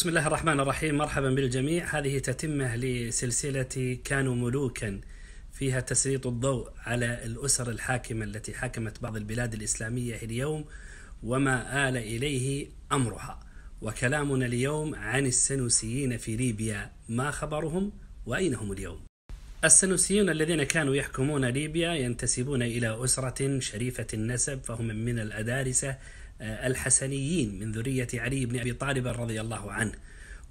بسم الله الرحمن الرحيم مرحبا بالجميع هذه تتمه لسلسله كانوا ملوكا فيها تسليط الضوء على الاسر الحاكمه التي حكمت بعض البلاد الاسلاميه اليوم وما ال اليه امرها وكلامنا اليوم عن السنوسيين في ليبيا ما خبرهم واين هم اليوم السنوسيون الذين كانوا يحكمون ليبيا ينتسبون الى اسره شريفه النسب فهم من الادارسه آه، الحسنيين من ذرية علي بن أبي طالب رضي الله عنه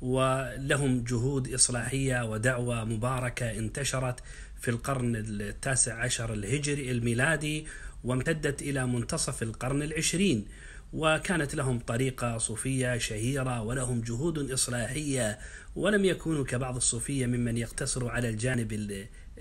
ولهم جهود إصلاحية ودعوة مباركة انتشرت في القرن التاسع عشر الهجري الميلادي وامتدت إلى منتصف القرن العشرين وكانت لهم طريقة صوفية شهيرة ولهم جهود إصلاحية ولم يكونوا كبعض الصوفية ممن يقتصر على الجانب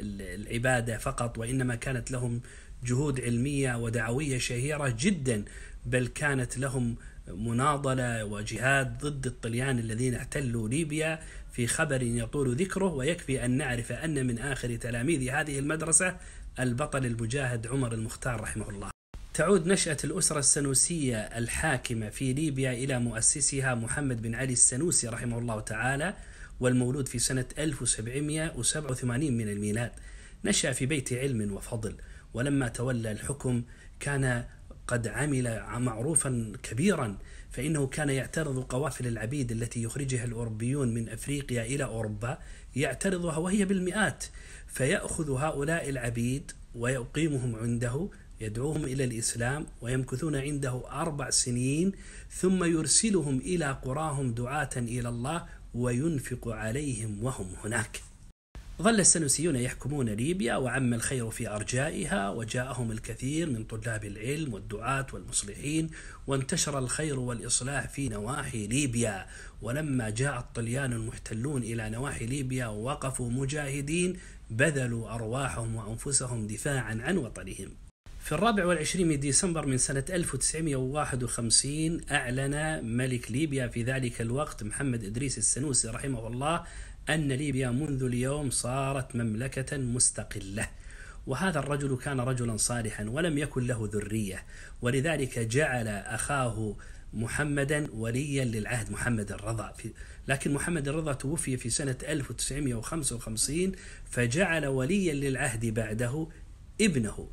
العباده فقط وانما كانت لهم جهود علميه ودعويه شهيره جدا بل كانت لهم مناضله وجهاد ضد الطليان الذين احتلوا ليبيا في خبر يطول ذكره ويكفي ان نعرف ان من اخر تلاميذ هذه المدرسه البطل المجاهد عمر المختار رحمه الله. تعود نشأة الأسرة السنوسية الحاكمة في ليبيا إلى مؤسسها محمد بن علي السنوسي رحمه الله تعالى والمولود في سنة 1787 من الميلاد نشأ في بيت علم وفضل ولما تولى الحكم كان قد عمل معروفا كبيرا فإنه كان يعترض قوافل العبيد التي يخرجها الأوروبيون من أفريقيا إلى أوروبا يعترضها وهي بالمئات فيأخذ هؤلاء العبيد ويقيمهم عنده يدعوهم إلى الإسلام ويمكثون عنده أربع سنين ثم يرسلهم إلى قراهم دعاة إلى الله وينفق عليهم وهم هناك ظل السنوسيون يحكمون ليبيا وعم الخير في أرجائها وجاءهم الكثير من طلاب العلم والدعاة والمصلحين وانتشر الخير والإصلاح في نواحي ليبيا ولما جاء الطليان المحتلون إلى نواحي ليبيا ووقفوا مجاهدين بذلوا أرواحهم وأنفسهم دفاعا عن وطنهم في الرابع والعشرين من ديسمبر من سنة 1951 أعلن ملك ليبيا في ذلك الوقت محمد إدريس السنوسي رحمه الله أن ليبيا منذ اليوم صارت مملكة مستقلة وهذا الرجل كان رجلا صالحا ولم يكن له ذرية ولذلك جعل أخاه محمدا وليا للعهد محمد الرضا في لكن محمد الرضا توفي في سنة 1955 فجعل وليا للعهد بعده ابنه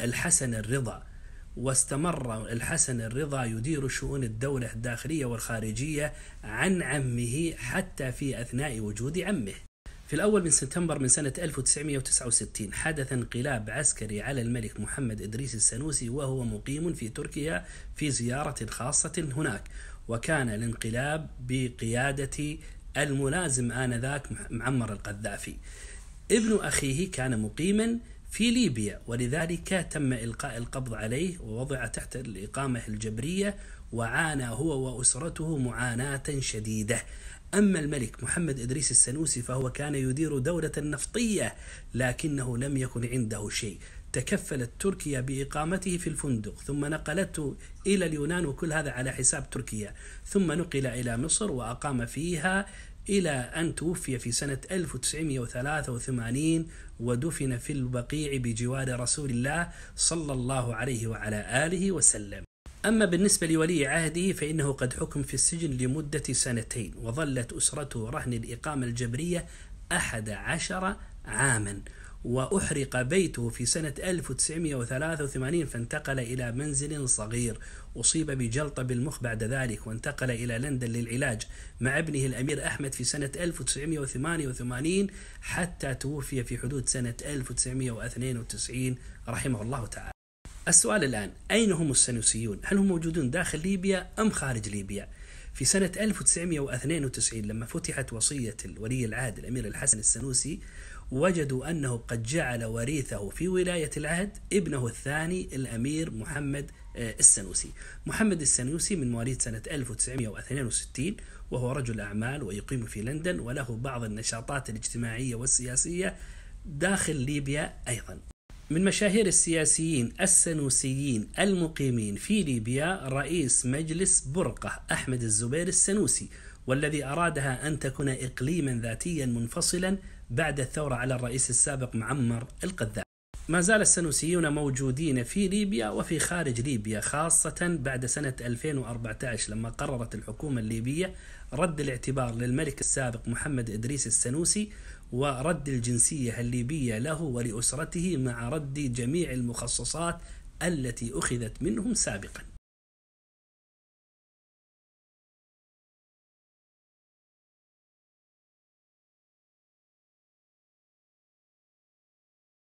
الحسن الرضا واستمر الحسن الرضا يدير شؤون الدولة الداخلية والخارجية عن عمه حتى في أثناء وجود عمه في الأول من سبتمبر من سنة 1969 حدث انقلاب عسكري على الملك محمد إدريس السنوسي وهو مقيم في تركيا في زيارة خاصة هناك وكان الانقلاب بقيادة الملازم آنذاك معمر القذافي ابن أخيه كان مقيما في ليبيا ولذلك تم إلقاء القبض عليه ووضع تحت الإقامة الجبرية وعانى هو وأسرته معاناة شديدة أما الملك محمد إدريس السنوسي فهو كان يدير دولة نفطية لكنه لم يكن عنده شيء تكفلت تركيا بإقامته في الفندق ثم نقلته إلى اليونان وكل هذا على حساب تركيا ثم نقل إلى مصر وأقام فيها إلى أن توفي في سنة 1983 ودفن في البقيع بجوار رسول الله صلى الله عليه وعلى آله وسلم أما بالنسبة لولي عهده فإنه قد حكم في السجن لمدة سنتين وظلت أسرته رهن الإقامة الجبرية أحد عشر عاماً وأحرق بيته في سنة 1983 فانتقل إلى منزل صغير أصيب بجلطة بالمخ بعد ذلك وانتقل إلى لندن للعلاج مع ابنه الأمير أحمد في سنة 1988 حتى توفي في حدود سنة 1992 رحمه الله تعالى السؤال الآن أين هم السنوسيون؟ هل هم موجودون داخل ليبيا أم خارج ليبيا؟ في سنة 1992 لما فتحت وصية الولي العهد الأمير الحسن السنوسي وجدوا أنه قد جعل وريثه في ولاية العهد ابنه الثاني الأمير محمد آه، السنوسي محمد السنوسي من مواليد سنة 1962 وهو رجل أعمال ويقيم في لندن وله بعض النشاطات الاجتماعية والسياسية داخل ليبيا أيضا من مشاهير السياسيين السنوسيين المقيمين في ليبيا رئيس مجلس برقة أحمد الزبير السنوسي والذي أرادها أن تكون إقليما ذاتيا منفصلا بعد الثورة على الرئيس السابق معمر القذافي ما زال السنوسيون موجودين في ليبيا وفي خارج ليبيا خاصة بعد سنة 2014 لما قررت الحكومة الليبية رد الاعتبار للملك السابق محمد إدريس السنوسي ورد الجنسية الليبية له ولأسرته مع رد جميع المخصصات التي أخذت منهم سابقاً